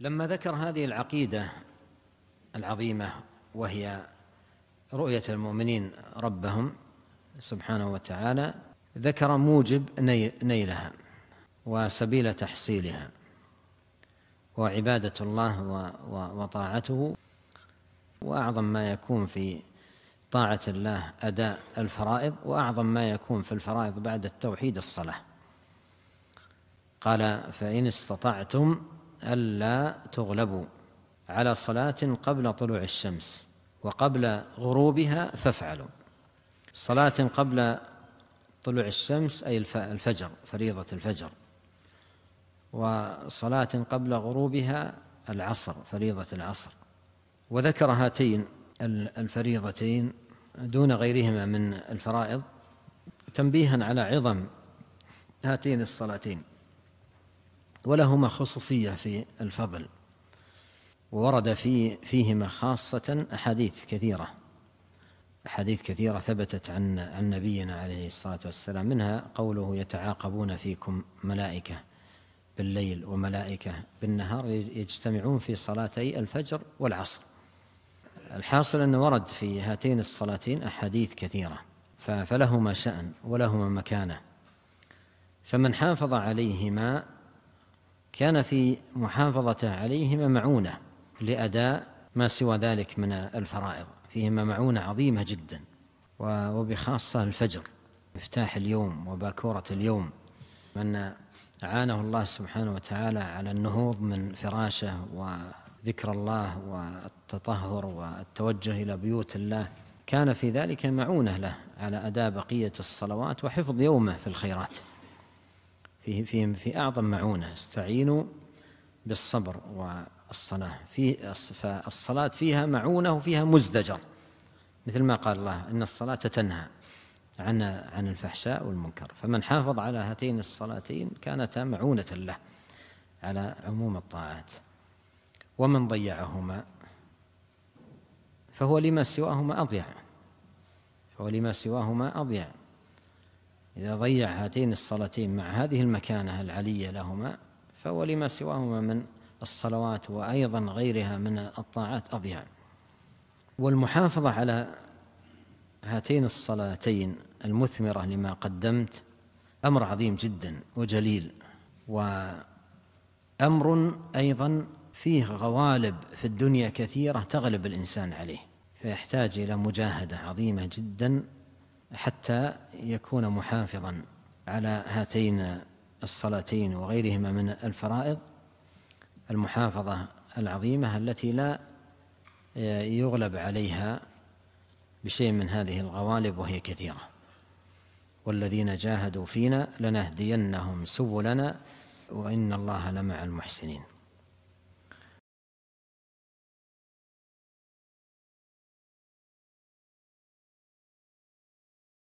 لما ذكر هذه العقيدة العظيمة وهي رؤية المؤمنين ربهم سبحانه وتعالى ذكر موجب نيلها وسبيل تحصيلها وعبادة الله وطاعته وأعظم ما يكون في طاعة الله أداء الفرائض وأعظم ما يكون في الفرائض بعد التوحيد الصلاة قال فإن استطعتم ألا تغلبوا على صلاة قبل طلوع الشمس وقبل غروبها فافعلوا صلاة قبل طلوع الشمس أي الفجر فريضة الفجر وصلاة قبل غروبها العصر فريضة العصر وذكر هاتين الفريضتين دون غيرهما من الفرائض تنبيها على عظم هاتين الصلاتين ولهما خصوصية في الفضل وورد في فيهما خاصة أحاديث كثيرة أحاديث كثيرة ثبتت عن عن نبينا عليه الصلاة والسلام منها قوله يتعاقبون فيكم ملائكة بالليل وملائكة بالنهار يجتمعون في صلاتي الفجر والعصر الحاصل أنه ورد في هاتين الصلاتين أحاديث كثيرة فلهما شأن ولهما مكانة فمن حافظ عليهما كان في محافظته عليهما معونة لأداء ما سوى ذلك من الفرائض فيهما معونة عظيمة جدا وبخاصة الفجر مفتاح اليوم وباكورة اليوم من أعانه الله سبحانه وتعالى على النهوض من فراشه وذكر الله والتطهر والتوجه إلى بيوت الله كان في ذلك معونة له على أداء بقية الصلوات وحفظ يومه في الخيرات في في في أعظم معونة استعينوا بالصبر والصلاة في فالصلاة فيها معونة وفيها مزدجر مثل ما قال الله إن الصلاة تنهى عن عن الفحشاء والمنكر فمن حافظ على هاتين الصلاتين كانتا معونة له على عموم الطاعات ومن ضيعهما فهو لما سواهما أضيع فهو لما سواهما أضيع إذا ضيع هاتين الصلاتين مع هذه المكانة العلية لهما فهو لما سواهما من الصلوات وأيضا غيرها من الطاعات أضيع والمحافظة على هاتين الصلاتين المثمرة لما قدمت أمر عظيم جدا وجليل وأمر أيضا فيه غوالب في الدنيا كثيرة تغلب الإنسان عليه فيحتاج إلى مجاهدة عظيمة جدا حتى يكون محافظا على هاتين الصلاتين وغيرهما من الفرائض المحافظة العظيمة التي لا آه، يغلب عليها بشيء من هذه الغوالب وهي كثيرة والذين جاهدوا فينا لنهدينهم سبلنا وإن الله لمع المحسنين